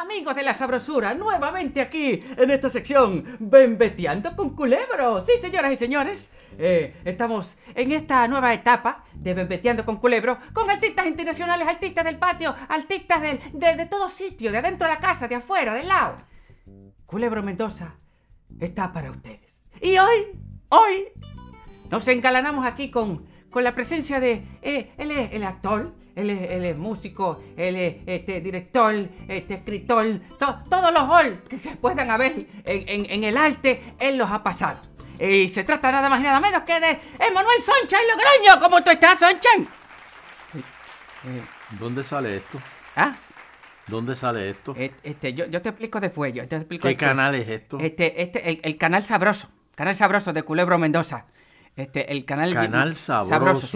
Amigos de la sabrosura, nuevamente aquí en esta sección Bembeteando con Culebro. Sí, señoras y señores, eh, estamos en esta nueva etapa de Bembeteando con Culebro con artistas internacionales, artistas del patio, artistas de, de todo sitio, de adentro de la casa, de afuera, del lado. Culebro Mendoza está para ustedes. Y hoy, hoy, nos engalanamos aquí con con la presencia de. Eh, él es el actor, él es, músico, él es este, director, este, escritor, todos los que, puedan haber en, el arte, él los ha pasado. Y se trata nada más y nada menos que de Emanuel y Logroño. ¿Cómo tú estás, Sánchez. Eh, ¿Dónde sale esto? ¿Ah? ¿Dónde sale esto? Eh, este, yo, te explico después. Yo ¿Qué canal es esto? Este, el canal sabroso. Canal Sabroso de Culebro Mendoza. Este, el canal. sabroso.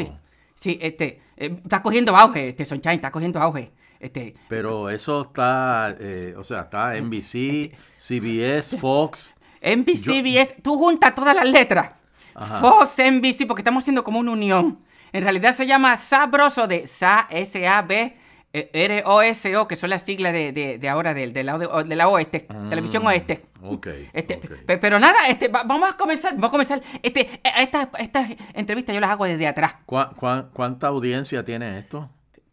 sí. este, eh, está cogiendo auge, este Sunshine, está cogiendo auge. Este, Pero eso está, eh, o sea, está NBC, CBS, Fox. NBC, CBS, tú junta todas las letras. Fox, NBC, porque estamos haciendo como una unión. En realidad se llama Sabroso de Sa, S-A-B, R-O-S-O, que son las siglas de, ahora del de, la, de la Oeste, ah, Televisión Oeste. Ok, este, Pero nada, este, vamos a comenzar, vamos a comenzar. estas e, esta entrevistas yo las hago desde atrás. cuánta audiencia tiene esto?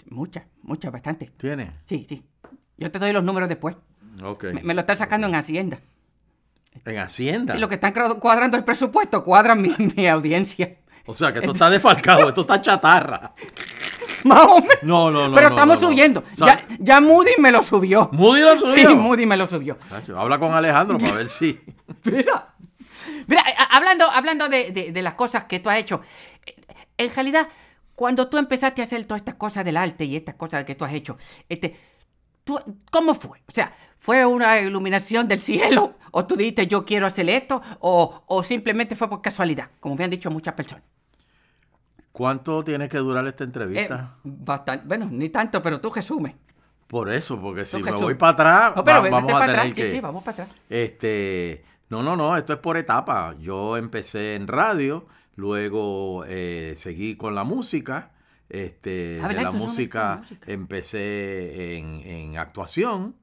Mucha, mucha, bastante. ¿Tiene? Sí, sí. Yo te doy los números después. Okay, me, lo están sacando en Hacienda. ¿En Hacienda? Sí, lo que están cuadrando el presupuesto, cuadran mi, mi audiencia. O sea, que esto está desfalcado, esto está chatarra. No, no, no. Pero estamos subiendo. Ya, ya, Moody me lo subió. ¿Moody lo subió? Sí, Moody me lo subió. habla con Alejandro para ver si. Mira. Eh, hablando, hablando de, las cosas que tú has hecho. Eh, en realidad, cuando tú empezaste a hacer todas estas cosas del arte y estas cosas que tú has hecho, este. ¿Tú, ¿Cómo fue? O sea, ¿fue una iluminación del cielo? ¿O tú dijiste yo quiero hacer esto? ¿O, o simplemente fue por casualidad? Como me han dicho muchas personas. ¿Cuánto tiene que durar esta entrevista? Eh, bueno, ni tanto, pero tú resumes. Por eso, porque si me voy para atrás, vamos a tener atrás. Sí, sí, vamos para atrás. Este, no, no, no, esto es por etapa. Yo empecé en radio, luego eh, seguí con la música, este, de la música, empecé en, actuación,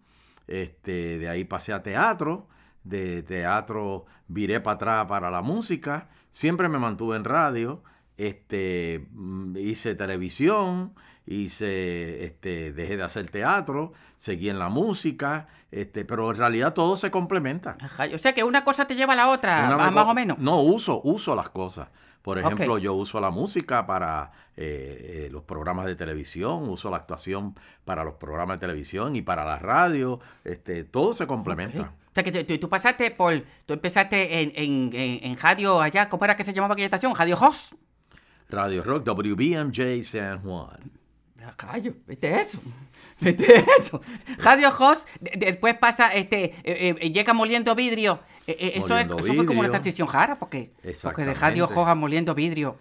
este, de ahí pasé a teatro, de teatro viré para atrás para la música, siempre me mantuve en radio, este, mm, hice televisión, hice, este, dejé de hacer teatro, seguí en la música, este, pero en realidad todo se complementa. o sea que una cosa te lleva a la otra, más, o menos. No, uso, uso las cosas. Por ejemplo, yo uso la música para eh, eh, los programas de televisión, uso la actuación para los programas de televisión y para la radio. Este, todo se complementa. O sea, que tú, pasaste por. Tú empezaste en, en, en, radio allá, ¿cómo era que se llamaba aquella estación? Radio Host. Radio Rock, WBMJ San Juan. Ah, Callo, vete eso. Vete eso. Radio Host, después pasa, este, eh, eh, eh, llega moliendo vidrio. eso, es, fue como una transición jara, porque, de Radio Host a moliendo vidrio.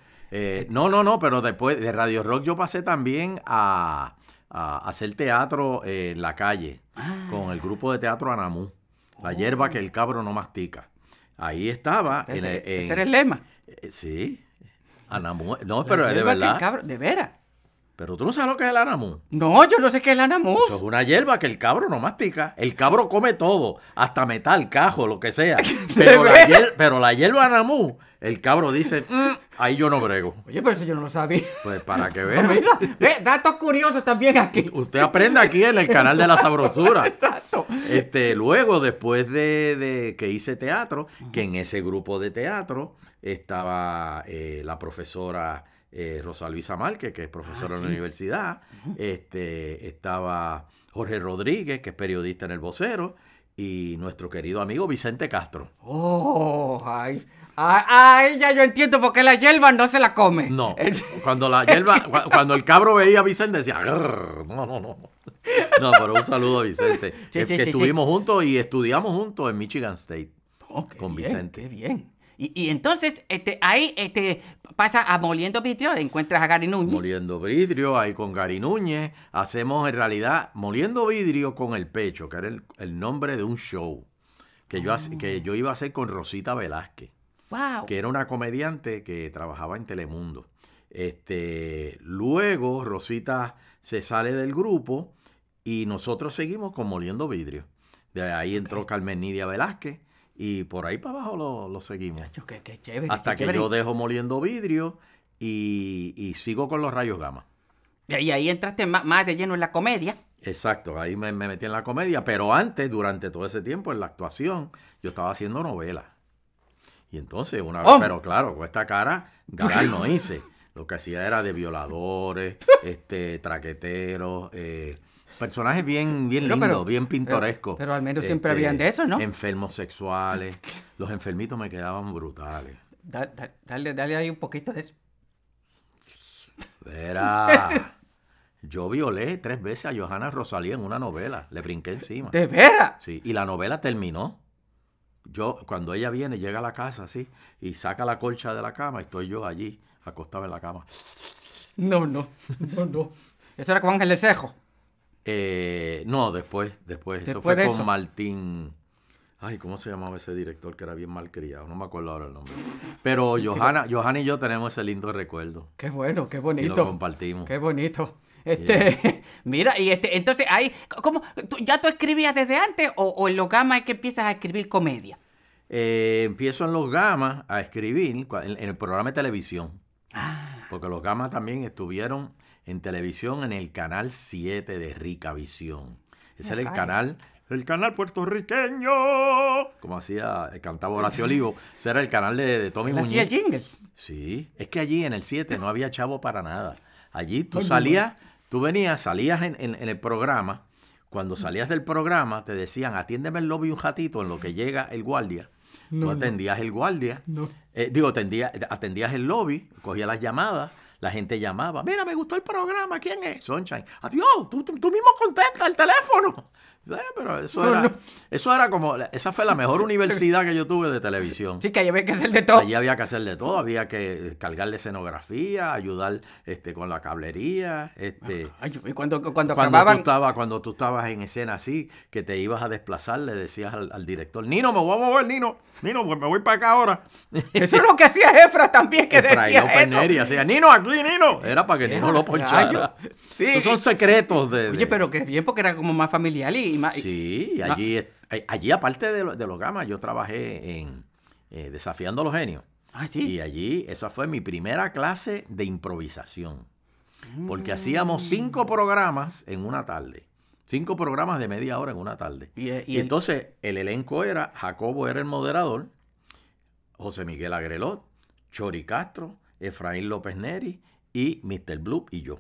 no, no, no, pero después de Radio Rock yo pasé también a, hacer teatro en la calle ah. con el grupo de teatro Anamú. La oh. hierba que el cabro no mastica. Ahí estaba. ese era el lema. sí, Ana Mujer. No, pero es de verdad. Que, cabrón, de veras. Pero tú no sabes lo que es el anamú. No, yo no sé qué es el anamú. Eso es una hierba que el cabro no mastica. El cabro come todo, hasta metal, cajo, lo que sea. Pero, la, hierba anamú, el cabro dice, mm, ahí yo no brego. Oye, pero eso yo no lo sabía. Pues para que vea. mira, datos curiosos también aquí. Usted aprende aquí en el canal de la sabrosura. Exacto. Este, luego, después de, que hice teatro, que en ese grupo de teatro estaba eh, la profesora eh, Rosa Luisa Márquez, que es profesora ah, en la universidad, este, estaba Jorge Rodríguez, que es periodista en el vocero, y nuestro querido amigo Vicente Castro. ¡Oh! ¡Ay! Ah, ay, ya yo entiendo porque la hierba no se la come. No, cuando la hierba, cuando el cabro veía a Vicente decía, no, no, no. No, pero un saludo a Vicente. que, estuvimos juntos y estudiamos juntos en Michigan State. con Vicente. Qué bien. Y, entonces este, ahí este, pasa a Moliendo Vidrio, encuentras a Gary Núñez. Moliendo Vidrio, ahí con Gary Núñez. Hacemos en realidad Moliendo Vidrio con el Pecho, que era el, nombre de un show que, yo, que ah. yo iba a hacer con Rosita Velázquez. Wow. Que era una comediante que trabajaba en Telemundo. Este, luego Rosita se sale del grupo y nosotros seguimos con Moliendo Vidrio. De ahí entró Carmen Nidia Velázquez y por ahí para abajo lo, seguimos. Hasta que yo dejo moliendo vidrio y, sigo con los rayos gamma. Y ahí entraste más, de lleno en la comedia. Exacto, ahí me, metí en la comedia, pero antes, durante todo ese tiempo, en la actuación, yo estaba haciendo novela. Y entonces, una vez, oh. pero claro, con esta cara, galán no hice. Lo que hacía era de violadores, este, traqueteros, eh, Personajes bien, bien lindos, bien eh, pintorescos. Pero, al menos siempre este, habían de eso, ¿no? Enfermos sexuales. Los enfermitos me quedaban brutales. dale, ahí un poquito de eso. Verá. Yo violé tres veces a Johanna Rosalía en una novela. Le brinqué encima. ¿De veras? Sí, y la novela terminó. Yo, cuando ella viene, llega a la casa así y saca la colcha de la cama, estoy yo allí, acostado en la cama. No, no, no, no. Eso era con Ángel del Cejo. Eh, no, después, después, eso fue con Martín. Ay, ¿cómo se llamaba ese director que era bien criado? No me acuerdo ahora el nombre. Pero Johanna, Johanna y yo tenemos ese lindo recuerdo. Qué bueno, qué bonito. Y lo compartimos. Qué bonito. Este, mira, y este, entonces ahí, ¿cómo, ¿ya tú escribías desde antes o, en los gamas es que empiezas a escribir comedia? Eh, empiezo en los gamas a escribir en, el programa de televisión. Ah. Porque los gamas también estuvieron en televisión en el canal 7 de Rica Visión. Ese era el canal el canal puertorriqueño. Como hacía, eh, cantaba Horacio Olivo. Ese era el canal de, Tommy Muñoz? Hacía jingles. Sí, es que allí en el 7 no había chavo para nada. Allí tú salías, tú venías, salías en, el programa. Cuando salías del programa te decían, atiéndeme el lobby un ratito en lo que llega el guardia. No, tú atendías el guardia. No. Eh, digo, atendías el lobby, cogías las llamadas la gente llamaba, mira, me gustó el programa, ¿quién es? Sunshine. Adiós, tú, tú mismo contesta el teléfono. Eh, pero eso era, como, esa fue la mejor universidad que yo tuve de televisión. Sí, que ahí había que hacer de todo. Allí había que hacer de todo, había que eh, cargarle escenografía, ayudar este, con la cablería. Este, ah, y cuando, cuando, cuando Tú estabas, cuando tú estabas en escena así, que te ibas a desplazar, le decías al, director, Nino, me voy a mover, Nino, Nino, pues me voy para acá ahora. Eso es lo que hacía Efra también, que Efra decía no Peneri, hacía, Nino, aquí, Nino. Era para que Nino lo ponchara. Sí. son secretos de, Oye, pero qué bien, porque era como más familiar y Sí, allí, allí aparte de, los gamas, yo trabajé en eh, Desafiando a los Genios. Ah, y allí, esa fue mi primera clase de improvisación. Porque mm. hacíamos cinco programas en una tarde. Cinco programas de media hora en una tarde. Y, eh, entonces el... elenco era, Jacobo era el moderador, José Miguel Agrelot, Chori Castro, Efraín López Neri y Mr. Bloop y yo.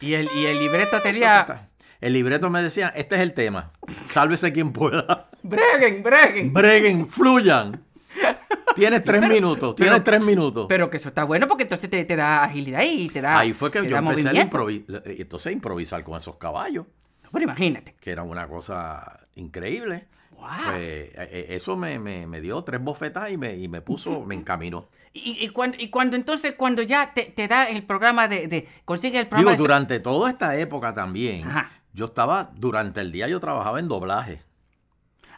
Y el, y el libreto tenía el libreto me decía, este es el tema, sálvese quien pueda. Breguen, breguen. Breguen, fluyan. Tienes tres minutos, tienes tres minutos. Pero que eso está bueno porque entonces te, da agilidad y te da. Ahí fue que yo empecé a eh, improvisar, con esos caballos. No, pero imagínate. Que era una cosa increíble. Wow. Pues, eh, eh, eso me, dio tres bofetas y me, puso, me encaminó. Y, cuando, entonces, cuando ya te, da el programa de, consigue el programa. Digo, durante toda esta época también, Ajá yo estaba, durante el día yo trabajaba en doblaje.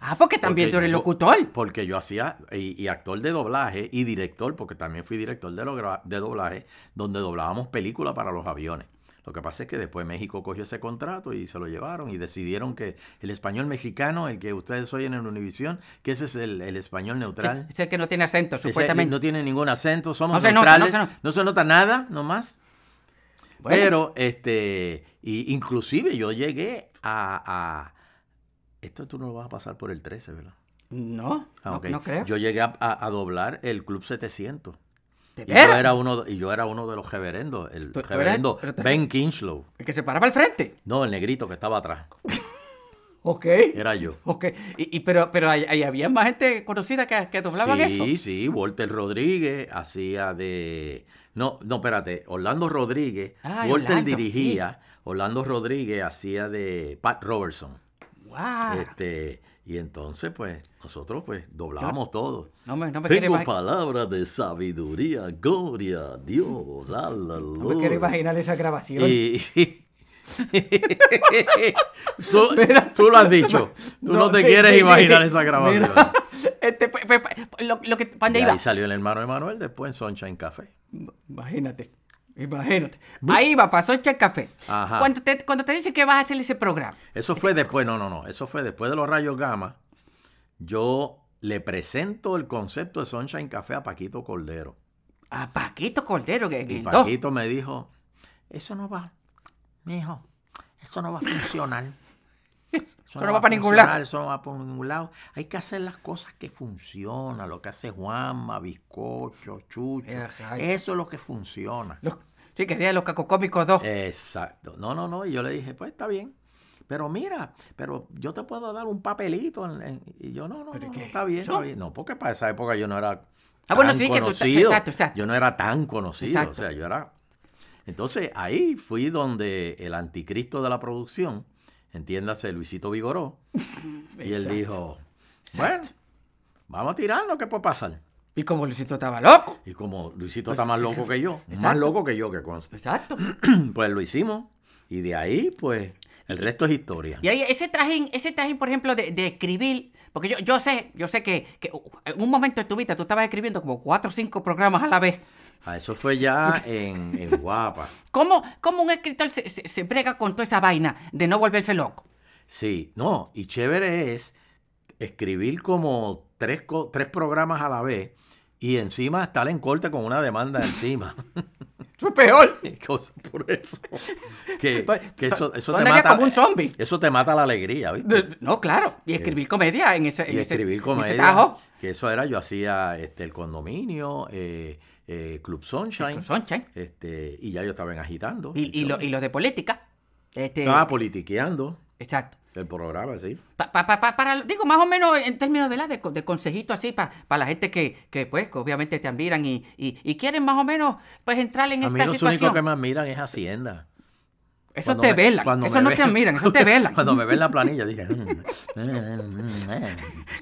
Ah, porque también tú eres locutor. Porque yo hacía, y, actor de doblaje y director, porque también fui director de, doblaje, donde doblábamos películas para los aviones. Lo que pasa es que después México cogió ese contrato y se lo llevaron y decidieron que el español mexicano, el que ustedes oyen en Univisión, que ese es el, español neutral. Es el que no tiene acento, supuestamente. no tiene ningún acento, somos neutrales. no se nota nada, nomás. Pero, este, y inclusive yo llegué a, Esto tú no lo vas a pasar por el 13, ¿verdad? No, ah, no, creo. Yo llegué a, doblar el Club 700. Y yo, era uno, y yo era uno de los reverendos, el reverendo Ben Kinslow. ¿El que se paraba al frente? No, el negrito que estaba atrás. Ok. Era yo. Ok. Y, pero pero ahí, había más gente conocida que, que doblaban eso. Sí, sí. Walter Rodríguez hacía de. No, no, espérate. Orlando Rodríguez. Walter dirigía. Orlando Rodríguez hacía de Pat Robertson. Wow. Este, y entonces, pues, nosotros, pues, doblábamos todo. No me, no me Tengo palabras de sabiduría, gloria a Dios, aleluya. No me quiero imaginar esa grabación. y tú, lo has dicho. Tú no, te quieres imaginar esa grabación. Este, pues, pues, pues, y ahí salió el hermano de Manuel, después en Sunshine Café. Imagínate. Imagínate. Ahí va, pasó en café. Cuando te, cuando dice que vas a hacer ese programa. Eso fue después, no, no, no. Eso fue después de los rayos Gama Yo le presento el concepto de Sunshine Café a Paquito Cordero. A Paquito Cordero, que Y Paquito me dijo, eso no va, mijo, eso no va a funcionar. Eso, no, va, para ningún lado. Eso no va para ningún lado. Hay que hacer las cosas que funcionan, lo que hace Juanma, Bizcocho, Chucho. Eso es lo que funciona. sí, que de los cacocómicos dos. Exacto. No, no, no. Y yo le dije, pues está bien. Pero mira, pero yo te puedo dar un papelito. y yo, no, no, no, está bien, está bien. No, porque para esa época yo no era Ah, bueno, sí, conocido. que exacto, exacto. Yo no era tan conocido, o sea, yo era entonces ahí fui donde el anticristo de la producción, entiéndase Luisito Vigoró, y él dijo, bueno, vamos a tirarnos, que puede pasar? Y como Luisito estaba loco. Y como Luisito pues, está más loco que yo, más loco que yo que conste. Exacto. pues lo hicimos y de ahí pues el resto es historia. Y ahí ese traje, ese traje por ejemplo, de, escribir, porque yo, yo sé, yo sé que, que, en un momento de tu vida tú estabas escribiendo como cuatro o cinco programas a la vez. Ah, eso fue ya en, en Guapa. ¿Cómo, ¿Cómo, un escritor se, se, brega con toda esa vaina de no volverse loco? Sí, no, y chévere es escribir como tres, programas a la vez y encima estar en corte con una demanda encima. Eso es peor. por eso. Que, eso, te mata. un zombie. Eso te mata la alegría, ¿viste? No, claro. Y escribir comedia en ese. Y escribir comedia. Que eso era, yo hacía este, el condominio. Eh, eh, Club Sunshine. Este, y ya ellos estaban agitando. Y, los de política. Este, Estaba politiqueando. Exacto. El programa, sí. para, digo, más o menos en términos de, la, de, consejito así para la gente que, que, pues, obviamente te admiran y, y, quieren más o menos, pues, entrar en A esta mí lo único que más miran es Hacienda. Eso te vela, eso no te admiran, eso te vela. Cuando me ven la planilla dije... Mm, mm, mm,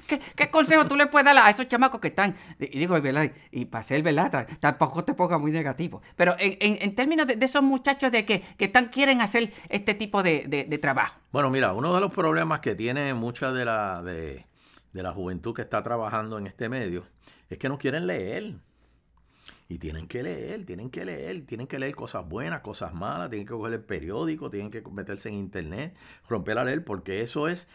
¿Qué, consejo tú le puedes dar a esos chamacos que están? Y digo, ¿verdad? Y para ser verdad, tampoco te ponga muy negativo. Pero en, términos de, esos muchachos de que, están, quieren hacer este tipo de, trabajo. Bueno, mira, uno de los problemas que tiene mucha de la, de la juventud que está trabajando en este medio es que no quieren leer. Y tienen que leer, tienen que leer, tienen que leer cosas buenas, cosas malas, tienen que coger el periódico, tienen que meterse en internet, romper a leer, porque eso es,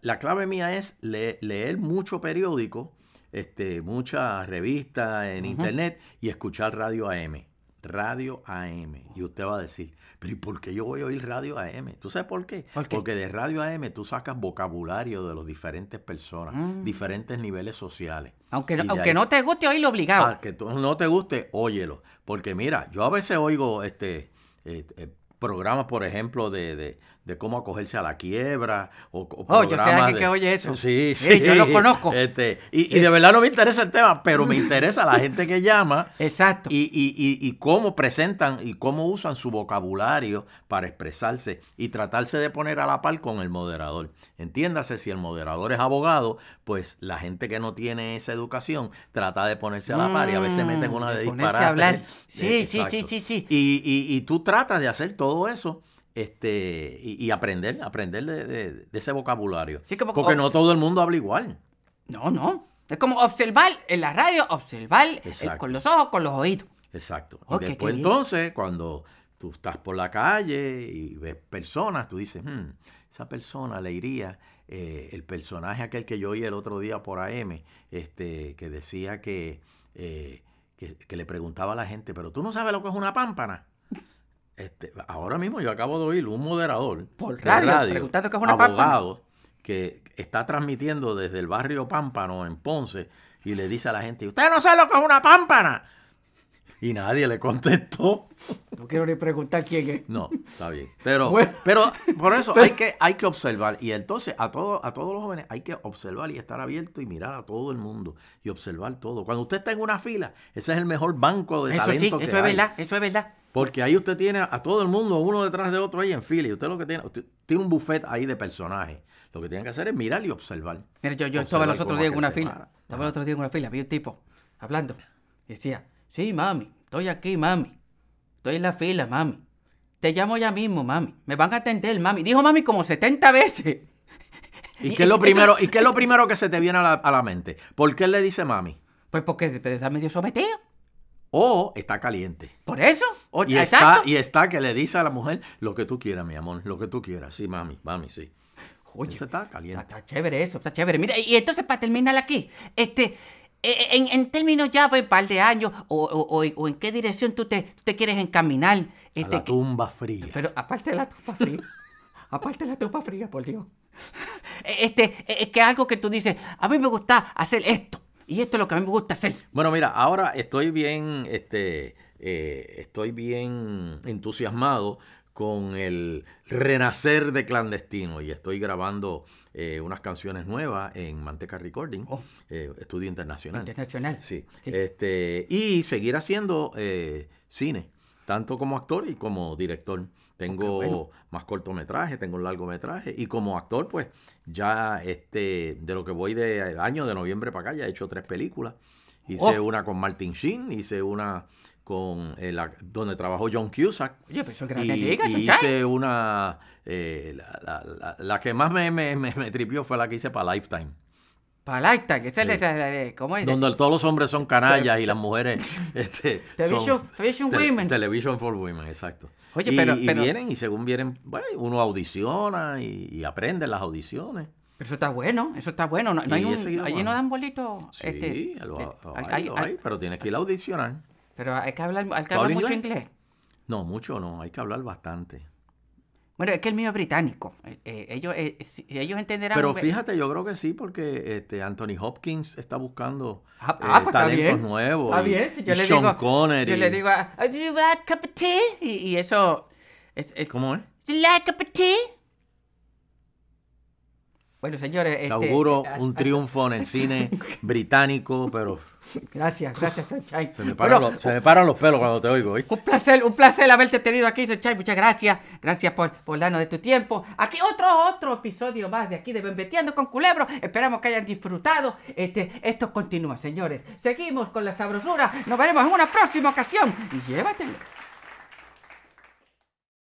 la, clave mía es leer, mucho periódico, este, muchas revistas en internet y escuchar radio AM radio AM. Y usted va a decir, pero ¿y por qué yo voy a oír radio AM? ¿Tú sabes por qué? Porque de radio AM tú sacas vocabulario de las diferentes personas, mm. diferentes niveles sociales. Aunque, no, aunque no te guste oírlo obligado. Aunque ah, tú no te guste, óyelo. Porque mira, yo a veces oigo este, eh, eh, programas, por ejemplo, de, de cómo acogerse a la quiebra o, oh, yo sé de... que, oye eso. Sí, sí. yo lo conozco. Este, y, eh, de verdad no me interesa el tema, pero me interesa la gente que llama. Exacto. Y, y, y, cómo presentan y cómo usan su vocabulario para expresarse y tratarse de poner a la par con el moderador. Entiéndase, si el moderador es abogado, pues la gente que no tiene esa educación trata de ponerse a la par y a veces meten mm, una de, Sí, sí, sí, sí, sí, Y, y tú tratas de hacer todo eso este, y, aprender, aprender de, ese vocabulario. Porque no todo el mundo habla igual. No, no. Es como observar en la radio, observar eh, con los ojos, con los oídos. Exacto. y después entonces, cuando tú estás por la calle y ves personas, tú dices, hmm, esa persona le iría eh, el personaje aquel que yo oí el otro día por AM, este, que decía eh, que, que le preguntaba a la gente, pero tú no sabes lo que es una pámpana. Este, ahora mismo yo acabo de oír un moderador por radio, que abogado que está transmitiendo desde el barrio Pámpano en Ponce y le dice a la gente, usted no sabe lo que es una pámpana. Y nadie le contestó. No quiero ni preguntar quién es. No, está bien. Pero, pero por eso hay, que, hay que observar. Y entonces a, todos a todos los jóvenes hay que observar y estar abierto y mirar a todo el mundo y observar todo. Cuando usted está en una fila, ese es el mejor banco de talento. que eso es verdad, eso es verdad. Porque ahí usted tiene a todo el mundo, uno detrás de otro ahí en fila. Y usted lo que tiene, tiene un buffet ahí de personajes. Lo que tiene que hacer es mirar y observar. Mira, yo, estaba los otros días en una fila. Estaba los otros días en una fila, vi un tipo hablando. decía, sí, mami, estoy aquí, mami. Estoy en la fila, mami. Te llamo ya mismo, mami. Me van a atender, mami. Dijo mami como 70 veces. ¿Y, qué es lo primero, ¿y qué lo primero que se te viene a la, mente? ¿Por qué le dice mami? Pues porque está medio sometido o está caliente. Por eso. y, Está, y está que le dice a la mujer lo que tú quieras, mi amor, lo que tú quieras. Sí, mami, mami, sí. Oye, está caliente. Está, chévere eso, está chévere. Mira, y entonces para terminar aquí, este, e, e, en, términos ya pues, par de años, o, en qué dirección tú te, quieres encaminar. Este, la tumba fría. Pero aparte de la tumba fría, aparte de la tumba fría, por Dios. E, este, es que algo que tú dices, a mí me gusta hacer esto y esto es lo que a mí me gusta hacer. Bueno, mira, ahora estoy bien, este, eh, estoy bien entusiasmado con el renacer de clandestino y estoy grabando eh, unas canciones nuevas en Manteca Recording, oh. eh, estudio internacional. Internacional. Sí. Este, y seguir haciendo cine tanto como actor y como director. Tengo más cortometraje, tengo un largometraje y como actor, pues ya este de lo que voy de año de noviembre para acá ya he hecho tres películas. Hice oh. una con Martin Sheen, hice una con donde trabajó John Cusack. Oye, pero eso y, hice una eh, la, la, que más me, me, me tripió fue la que hice para Lifetime. Palacta, que es el, ¿cómo es? Donde todos los hombres son canallas y las mujeres este, television, son, Women. Television for Women, exacto. Oye, y, pero, vienen y según vienen, bueno, uno audiciona y, aprende las audiciones. eso está bueno, eso está bueno. allí no dan bolitos. Sí, este, eh, hay, pero tienes que ir a audicionar. Pero hay que hablar, hay que hablar mucho inglés. No, mucho no, hay que hablar bastante. Bueno, es que el mío es británico. Eh, eh, ellos, eh, ellos entenderán. Pero fíjate, yo creo que sí, porque este, Anthony Hopkins está buscando talentos nuevos. bien. yo, le Sean digo, Connery. yo le digo, a, ah, ¿Do you a cup Y, eso. Es, ¿Cómo es? ¿Do you like a Bueno, señores. Este, auguro un triunfo en el cine británico, pero Gracias, gracias, Sunshine. Se me paran, los, pelos cuando te oigo. Un placer, un placer haberte tenido aquí, Sunshine. Muchas gracias. Gracias por, por darnos de tu tiempo. Aquí otro, otro episodio más de aquí de Bembetiendo con Culebro. Esperamos que hayan disfrutado. Este, esto continúa, señores. Seguimos con la sabrosura. Nos veremos en una próxima ocasión. Y llévatelo.